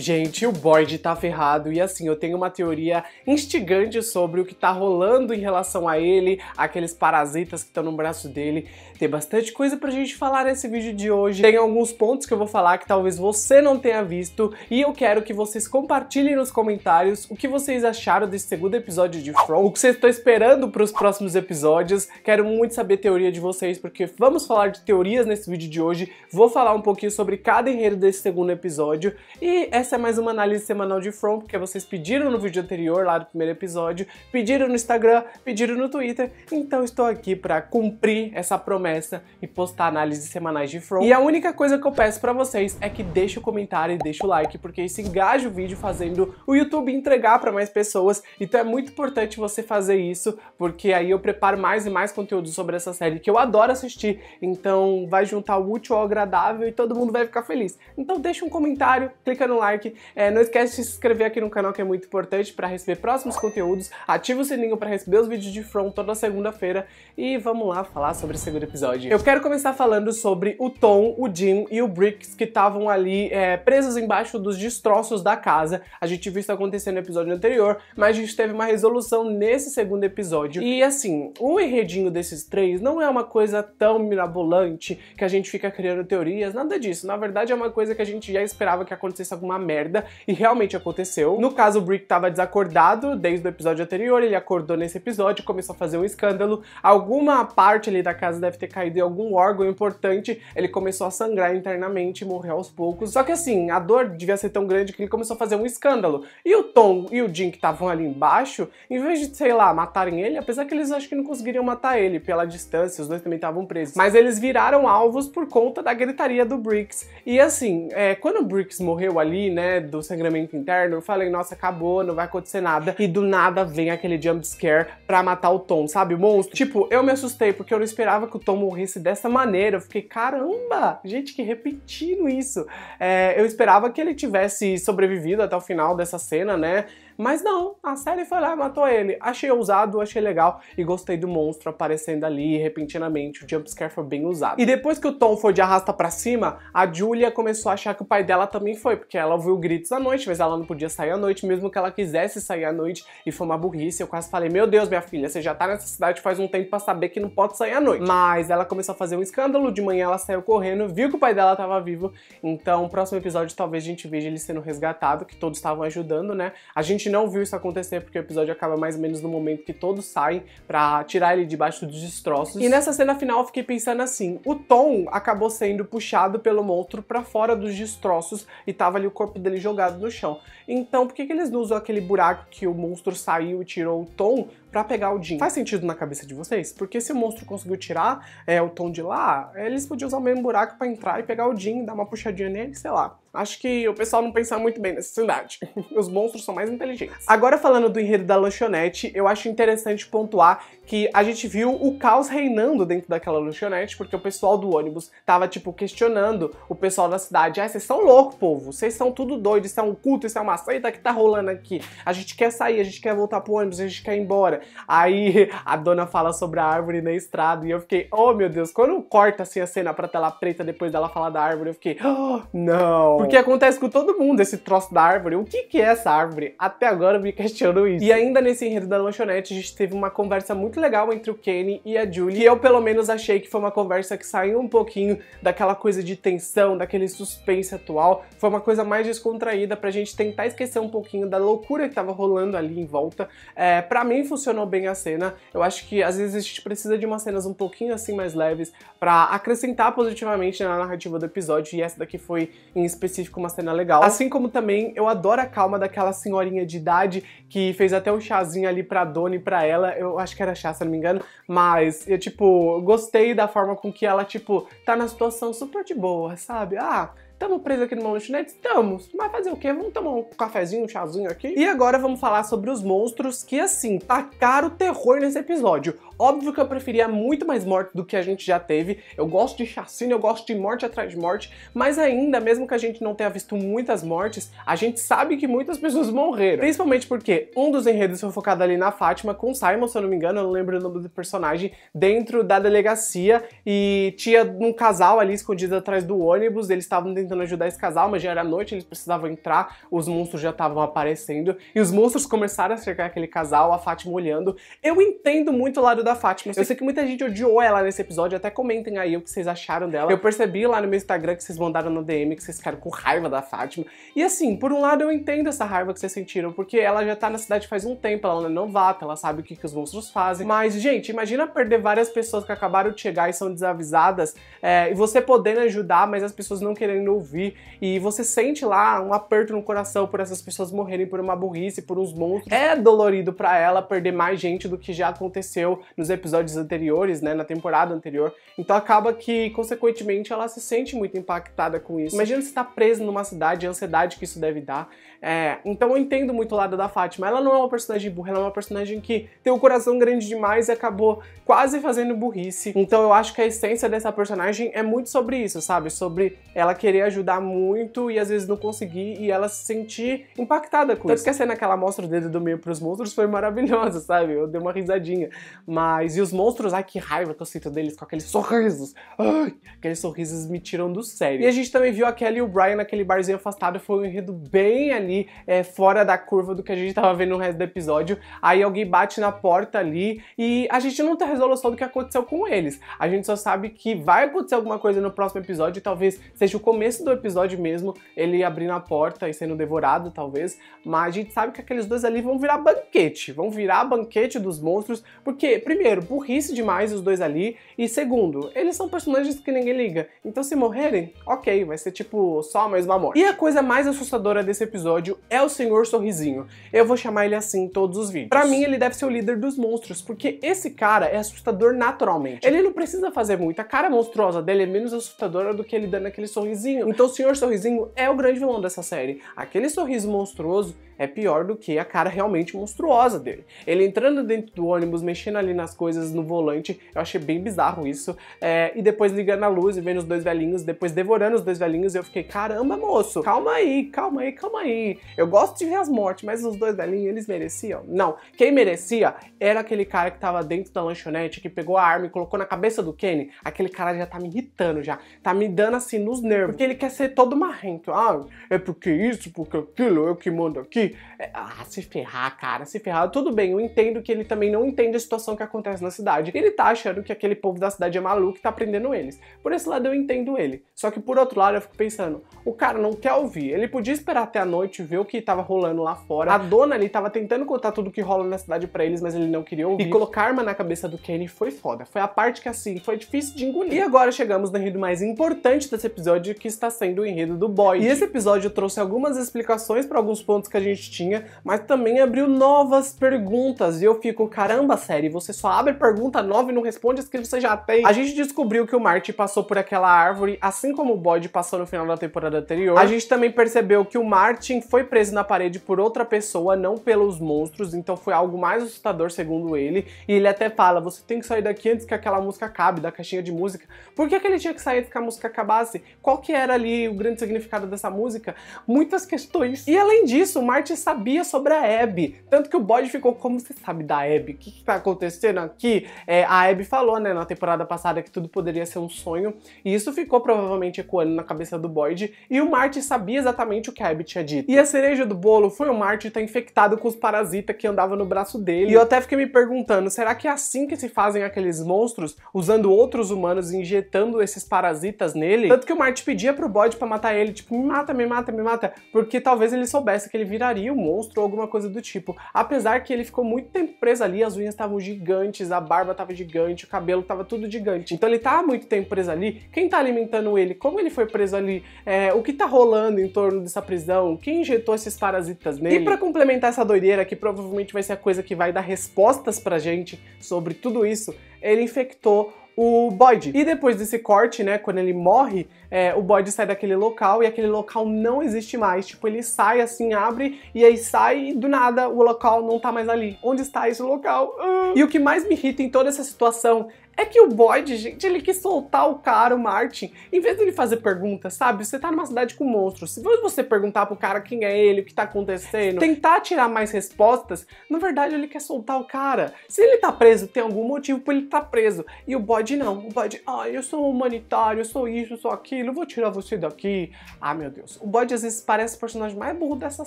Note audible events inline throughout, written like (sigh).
Gente, o Boyd tá ferrado e assim, eu tenho uma teoria instigante sobre o que tá rolando em relação a ele, aqueles parasitas que estão no braço dele. Tem bastante coisa pra gente falar nesse vídeo de hoje. Tem alguns pontos que eu vou falar que talvez você não tenha visto e eu quero que vocês compartilhem nos comentários o que vocês acharam desse segundo episódio de From, o que vocês estão esperando pros próximos episódios. Quero muito saber a teoria de vocês porque vamos falar de teorias nesse vídeo de hoje. Vou falar um pouquinho sobre cada enredo desse segundo episódio e é essa é mais uma análise semanal de From, porque vocês pediram no vídeo anterior, lá do primeiro episódio, pediram no Instagram, pediram no Twitter, então estou aqui para cumprir essa promessa e postar análises semanais de From. E a única coisa que eu peço para vocês é que deixe o comentário e deixe o like, porque isso engaja o vídeo fazendo o YouTube entregar para mais pessoas, então é muito importante você fazer isso, porque aí eu preparo mais e mais conteúdo sobre essa série que eu adoro assistir, então vai juntar o útil ao agradável e todo mundo vai ficar feliz. Então deixa um comentário, clica no like, é, não esquece de se inscrever aqui no canal que é muito importante para receber próximos conteúdos. Ativa o sininho para receber os vídeos de From toda segunda-feira e vamos lá falar sobre o segundo episódio. Eu quero começar falando sobre o Tom, o Jim e o Bricks que estavam ali é, presos embaixo dos destroços da casa. A gente viu isso acontecer no episódio anterior, mas a gente teve uma resolução nesse segundo episódio. E assim, o enredinho desses três não é uma coisa tão mirabolante que a gente fica criando teorias, nada disso. Na verdade, é uma coisa que a gente já esperava que acontecesse alguma merda merda, e realmente aconteceu. No caso, o Brick tava desacordado desde o episódio anterior, ele acordou nesse episódio, começou a fazer um escândalo, alguma parte ali da casa deve ter caído em algum órgão importante, ele começou a sangrar internamente e morreu aos poucos. Só que assim, a dor devia ser tão grande que ele começou a fazer um escândalo. E o Tom e o Jim que estavam ali embaixo, em vez de, sei lá, matarem ele, apesar que eles acho que não conseguiriam matar ele pela distância, os dois também estavam presos. Mas eles viraram alvos por conta da gritaria do Briggs. E assim, é, quando o Briggs morreu ali, né? né, do sangramento interno, eu falei, nossa, acabou, não vai acontecer nada. E do nada vem aquele jump scare pra matar o Tom, sabe, o monstro? Tipo, eu me assustei porque eu não esperava que o Tom morresse dessa maneira. Eu fiquei, caramba, gente, que repetindo isso. É, eu esperava que ele tivesse sobrevivido até o final dessa cena, né? Mas não, a série foi lá e matou ele. Achei ousado, achei legal e gostei do monstro aparecendo ali repentinamente. O jumpscare foi bem usado. E depois que o Tom foi de arrasta pra cima, a Julia começou a achar que o pai dela também foi, porque ela ouviu gritos à noite, mas ela não podia sair à noite, mesmo que ela quisesse sair à noite. E foi uma burrice. Eu quase falei: Meu Deus, minha filha, você já tá nessa cidade faz um tempo pra saber que não pode sair à noite. Mas ela começou a fazer um escândalo. De manhã ela saiu correndo, viu que o pai dela tava vivo. Então, próximo episódio, talvez a gente veja ele sendo resgatado, que todos estavam ajudando, né? A gente não viu isso acontecer porque o episódio acaba mais ou menos no momento que todos saem para tirar ele debaixo dos destroços. E nessa cena final eu fiquei pensando assim, o Tom acabou sendo puxado pelo monstro para fora dos destroços e tava ali o corpo dele jogado no chão. Então por que, que eles não usam aquele buraco que o monstro saiu e tirou o Tom para pegar o Jim? Faz sentido na cabeça de vocês? Porque se o monstro conseguiu tirar é, o Tom de lá, eles podiam usar o mesmo buraco para entrar e pegar o Jim, dar uma puxadinha nele, sei lá. Acho que o pessoal não pensa muito bem nessa cidade. (laughs) Os monstros são mais inteligentes. Agora falando do enredo da lanchonete, eu acho interessante pontuar que a gente viu o caos reinando dentro daquela lanchonete, porque o pessoal do ônibus tava, tipo, questionando o pessoal da cidade. Ah, vocês são loucos, povo. Vocês são tudo doido. Isso é um culto, isso é uma seita que tá rolando aqui. A gente quer sair, a gente quer voltar pro ônibus, a gente quer ir embora. Aí a dona fala sobre a árvore na estrada e eu fiquei, oh meu Deus, quando corta assim a cena pra tela preta depois dela falar da árvore, eu fiquei, oh, não. Porque acontece com todo mundo esse troço da árvore. O que, que é essa árvore? Até agora eu me (laughs) questiono isso. E ainda nesse enredo da lanchonete, a gente teve uma conversa muito legal entre o Kenny e a Julie. E eu, pelo menos, achei que foi uma conversa que saiu um pouquinho daquela coisa de tensão, daquele suspense atual. Foi uma coisa mais descontraída pra gente tentar esquecer um pouquinho da loucura que tava rolando ali em volta. É, pra mim, funcionou bem a cena. Eu acho que às vezes a gente precisa de umas cenas um pouquinho assim mais leves pra acrescentar positivamente na narrativa do episódio. E essa daqui foi em específico específico uma cena legal. Assim como também eu adoro a calma daquela senhorinha de idade que fez até um chazinho ali pra Dona e pra ela. Eu acho que era chá, se não me engano. Mas eu, tipo, gostei da forma com que ela, tipo, tá na situação super de boa, sabe? Ah. Tamo preso aqui numa lanchonete? Estamos. Mas fazer o quê? Vamos tomar um cafezinho, um chazinho aqui? E agora vamos falar sobre os monstros que, assim, tacaram terror nesse episódio. Óbvio que eu preferia muito mais morte do que a gente já teve. Eu gosto de chacina, eu gosto de morte atrás de morte, mas ainda, mesmo que a gente não tenha visto muitas mortes, a gente sabe que muitas pessoas morreram. Principalmente porque um dos enredos foi focado ali na Fátima com Simon, se eu não me engano, eu não lembro o nome do personagem, dentro da delegacia e tinha um casal ali escondido atrás do ônibus, eles estavam tentando ajudar esse casal, mas já era noite, eles precisavam entrar, os monstros já estavam aparecendo e os monstros começaram a cercar aquele casal, a Fátima olhando. Eu entendo muito o lado da Fátima. Eu sei que muita gente odiou ela nesse episódio, até comentem aí o que vocês acharam dela. Eu percebi lá no meu Instagram que vocês mandaram no DM que vocês ficaram com raiva da Fátima. E assim, por um lado eu entendo essa raiva que vocês sentiram, porque ela já tá na cidade faz um tempo, ela não é ela sabe o que, que os monstros fazem. Mas, gente, imagina perder várias pessoas que acabaram de chegar e são desavisadas, é, e você podendo ajudar, mas as pessoas não querendo ouvir. E você sente lá um aperto no coração por essas pessoas morrerem por uma burrice, por uns monstros. É dolorido para ela perder mais gente do que já aconteceu nos episódios anteriores, né, na temporada anterior. Então acaba que, consequentemente, ela se sente muito impactada com isso. Imagina se estar tá presa preso numa cidade, a ansiedade que isso deve dar. É, então eu entendo muito o lado da Fátima. Ela não é uma personagem burra, ela é uma personagem que tem o um coração grande demais e acabou quase fazendo burrice. Então eu acho que a essência dessa personagem é muito sobre isso, sabe? Sobre ela querer ajudar muito e às vezes não conseguir e ela se sentir impactada com Tanto isso. Tanto que a cena que ela mostra o dedo do meio pros monstros foi maravilhosa, (laughs) sabe? Eu dei uma risadinha. Mas e os monstros? Ai, que raiva que eu sinto deles com aqueles sorrisos. Ai, aqueles sorrisos me tiram do sério. E a gente também viu a Kelly e o Brian naquele barzinho afastado. Foi um enredo bem ali ali é, fora da curva do que a gente tava vendo no resto do episódio. Aí alguém bate na porta ali e a gente não tem resolução do que aconteceu com eles. A gente só sabe que vai acontecer alguma coisa no próximo episódio, talvez seja o começo do episódio mesmo, ele abrindo a porta e sendo devorado, talvez. Mas a gente sabe que aqueles dois ali vão virar banquete, vão virar banquete dos monstros, porque, primeiro, burrice demais os dois ali, e segundo, eles são personagens que ninguém liga. Então se morrerem, ok, vai ser tipo só mais uma morte. E a coisa mais assustadora desse episódio episódio é o Senhor Sorrisinho. Eu vou chamar ele assim em todos os vídeos. Para mim, ele deve ser o líder dos monstros, porque esse cara é assustador naturalmente. Ele não precisa fazer muito, a cara monstruosa dele é menos assustadora do que ele dando aquele sorrisinho. Então o Senhor Sorrisinho é o grande vilão dessa série. Aquele sorriso monstruoso é pior do que a cara realmente monstruosa dele. Ele entrando dentro do ônibus, mexendo ali nas coisas no volante, eu achei bem bizarro isso. É, e depois ligando a luz e vendo os dois velhinhos, depois devorando os dois velhinhos, eu fiquei, caramba, moço, calma aí, calma aí, calma aí. Eu gosto de ver as mortes, mas os dois velhinhos, eles mereciam? Não. Quem merecia era aquele cara que tava dentro da lanchonete, que pegou a arma e colocou na cabeça do Kenny. Aquele cara já tá me irritando, já. Tá me dando assim nos nervos. Porque ele quer ser todo marrento. Ah, é porque isso, porque aquilo, eu que mando aqui. É, ah, se ferrar, cara, se ferrar. Tudo bem, eu entendo que ele também não entende a situação que acontece na cidade. Ele tá achando que aquele povo da cidade é maluco e tá prendendo eles. Por esse lado eu entendo ele. Só que por outro lado eu fico pensando, o cara não quer ouvir. Ele podia esperar até a noite gente vê o que tava rolando lá fora. A dona ali tava tentando contar tudo que rola na cidade para eles, mas ele não queria ouvir. E colocar arma na cabeça do Kenny foi foda. Foi a parte que, assim, foi difícil de engolir. E agora chegamos no enredo mais importante desse episódio, que está sendo o enredo do Boyd. E esse episódio trouxe algumas explicações para alguns pontos que a gente tinha, mas também abriu novas perguntas. E eu fico, caramba, série, você só abre pergunta nova e não responde as que você já tem. A gente descobriu que o Marty passou por aquela árvore, assim como o Boyd passou no final da temporada anterior. A gente também percebeu que o Martin foi preso na parede por outra pessoa, não pelos monstros, então foi algo mais assustador, segundo ele. E ele até fala: você tem que sair daqui antes que aquela música acabe, da caixinha de música. Por que, que ele tinha que sair antes que a música acabasse? Qual que era ali o grande significado dessa música? Muitas questões. E além disso, o Marty sabia sobre a Abby, tanto que o Boyd ficou: como você sabe da Abby? O que, que tá acontecendo aqui? É, a Abby falou, né, na temporada passada que tudo poderia ser um sonho, e isso ficou provavelmente ecoando na cabeça do Boyd, e o Marty sabia exatamente o que a Abby tinha dito. E a cereja do bolo foi o Marty estar tá infectado com os parasitas que andava no braço dele. E eu até fiquei me perguntando, será que é assim que se fazem aqueles monstros, usando outros humanos e injetando esses parasitas nele? Tanto que o Marty pedia pro bode pra matar ele, tipo, me mata, me mata, me mata, porque talvez ele soubesse que ele viraria um monstro ou alguma coisa do tipo. Apesar que ele ficou muito tempo preso ali, as unhas estavam gigantes, a barba tava gigante, o cabelo tava tudo gigante. Então ele tá muito tempo preso ali, quem tá alimentando ele? Como ele foi preso ali? É, o que tá rolando em torno dessa prisão? Quem injetou esses parasitas nele. E para complementar essa doideira, que provavelmente vai ser a coisa que vai dar respostas pra gente sobre tudo isso, ele infectou o Boyd. E depois desse corte, né, quando ele morre, é, o Boyd sai daquele local e aquele local não existe mais. Tipo, ele sai assim, abre e aí sai e do nada o local não tá mais ali. Onde está esse local? Ah. E o que mais me irrita em toda essa situação é que o Boyd, gente, ele quis soltar o cara, o Martin. Em vez de ele fazer perguntas, sabe? Você tá numa cidade com monstros. Se você perguntar pro cara quem é ele, o que tá acontecendo, tentar tirar mais respostas, na verdade ele quer soltar o cara. Se ele tá preso, tem algum motivo pra ele tá preso. E o Boyd não. O Boyd, ah, eu sou humanitário, eu sou isso, eu sou aquilo, eu vou tirar você daqui. Ah, meu Deus. O Boyd às vezes parece o personagem mais burro dessa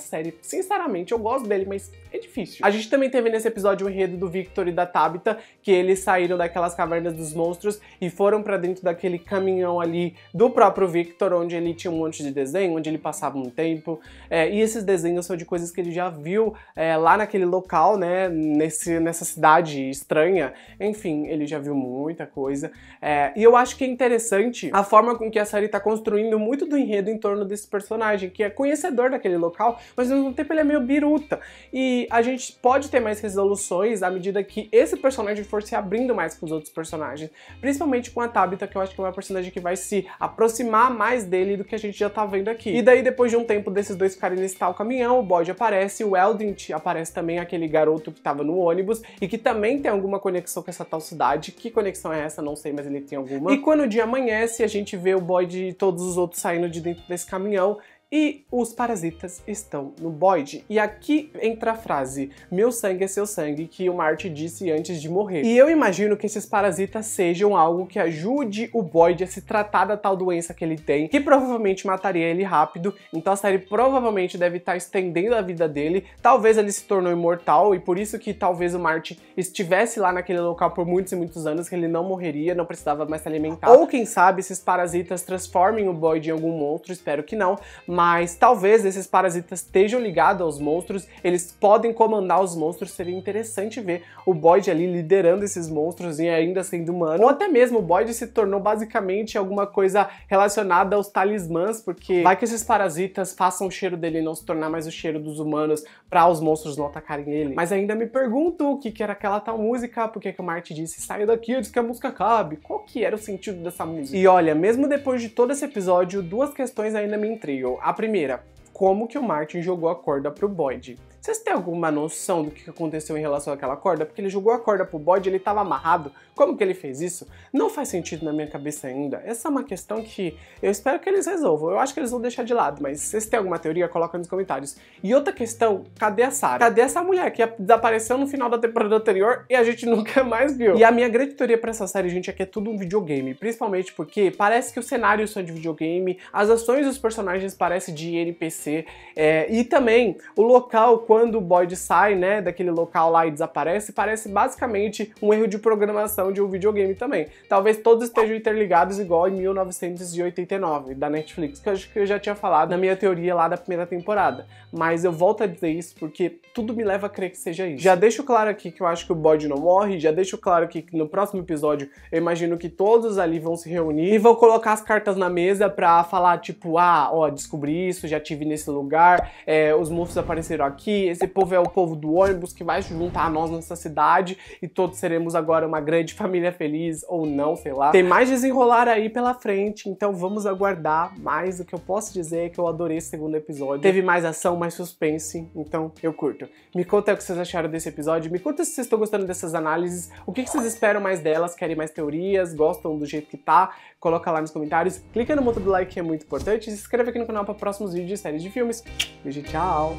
série. Sinceramente, eu gosto dele, mas é difícil. A gente também teve nesse episódio o enredo do Victor e da Tabitha, que eles saíram daquelas cavernas dos monstros e foram para dentro daquele caminhão ali do próprio Victor, onde ele tinha um monte de desenho, onde ele passava um tempo. É, e esses desenhos são de coisas que ele já viu é, lá naquele local, né? Nesse, nessa cidade estranha. Enfim, ele já viu muita coisa. É, e eu acho que é interessante a forma com que a série tá construindo muito do enredo em torno desse personagem, que é conhecedor daquele local, mas ao mesmo tempo ele é meio biruta. E a gente pode ter mais resoluções à medida que esse personagem for se abrindo mais com os outros personagens personagens, principalmente com a Tabitha, que eu acho que é uma personagem que vai se aproximar mais dele do que a gente já tá vendo aqui. E daí, depois de um tempo desses dois ficarem nesse tal caminhão, o Boyd aparece, o Eldritch aparece também, aquele garoto que tava no ônibus e que também tem alguma conexão com essa tal cidade. Que conexão é essa? Não sei, mas ele tem alguma. E quando o dia amanhece, a gente vê o Boyd e todos os outros saindo de dentro desse caminhão, e os parasitas estão no Boyd. E aqui entra a frase: Meu sangue é seu sangue, que o Marte disse antes de morrer. E eu imagino que esses parasitas sejam algo que ajude o Boyd a se tratar da tal doença que ele tem, que provavelmente mataria ele rápido. Então a série provavelmente deve estar estendendo a vida dele. Talvez ele se tornou imortal e por isso que talvez o Marte estivesse lá naquele local por muitos e muitos anos, que ele não morreria, não precisava mais se alimentar. Ou quem sabe esses parasitas transformem o Boyd em algum monstro, espero que não. Mas mas talvez esses parasitas estejam ligados aos monstros, eles podem comandar os monstros, seria interessante ver o Boyd ali liderando esses monstros e ainda sendo humano. Ou até mesmo o Boyd se tornou basicamente alguma coisa relacionada aos talismãs, porque vai que esses parasitas façam o cheiro dele não se tornar mais o cheiro dos humanos para os monstros não atacarem ele. Mas ainda me pergunto o que, que era aquela tal música, porque que o Marty disse, saia daqui, eu disse que a música cabe. Qual que era o sentido dessa música? E olha, mesmo depois de todo esse episódio, duas questões ainda me intrigam. A primeira, como que o Martin jogou a corda pro Boyd? Vocês têm alguma noção do que aconteceu em relação àquela corda? Porque ele jogou a corda pro bode, ele estava amarrado. Como que ele fez isso? Não faz sentido na minha cabeça ainda. Essa é uma questão que eu espero que eles resolvam. Eu acho que eles vão deixar de lado, mas se vocês têm alguma teoria, coloca nos comentários. E outra questão, cadê a Sarah? Cadê essa mulher que desapareceu no final da temporada anterior e a gente (laughs) nunca mais viu? E a minha grande teoria pra essa série, gente, é que é tudo um videogame. Principalmente porque parece que os cenários são de videogame, as ações dos personagens parecem de NPC, é, e também o local quando o Boyd sai, né, daquele local lá e desaparece, parece basicamente um erro de programação de um videogame também. Talvez todos estejam interligados igual em 1989, da Netflix, que eu acho que eu já tinha falado na minha teoria lá da primeira temporada. Mas eu volto a dizer isso porque tudo me leva a crer que seja isso. Já deixo claro aqui que eu acho que o Boyd não morre, já deixo claro que no próximo episódio eu imagino que todos ali vão se reunir e vão colocar as cartas na mesa pra falar, tipo, ah, ó, descobri isso, já tive nesse lugar, é, os monstros apareceram aqui, esse povo é o povo do ônibus que vai se juntar a nós nessa cidade e todos seremos agora uma grande (laughs) família feliz ou não, sei lá. Tem mais desenrolar aí pela frente, então vamos aguardar mais. O que eu posso dizer é que eu adorei esse segundo episódio. Teve mais ação, mais suspense, então eu curto. Me conta o que vocês acharam desse episódio, me conta se vocês estão gostando dessas análises, o que vocês esperam mais delas, querem mais teorias, gostam do jeito que tá, coloca lá nos comentários, clica no botão do like que é muito importante, se inscreve aqui no canal para próximos vídeos de séries de filmes. Beijo, tchau!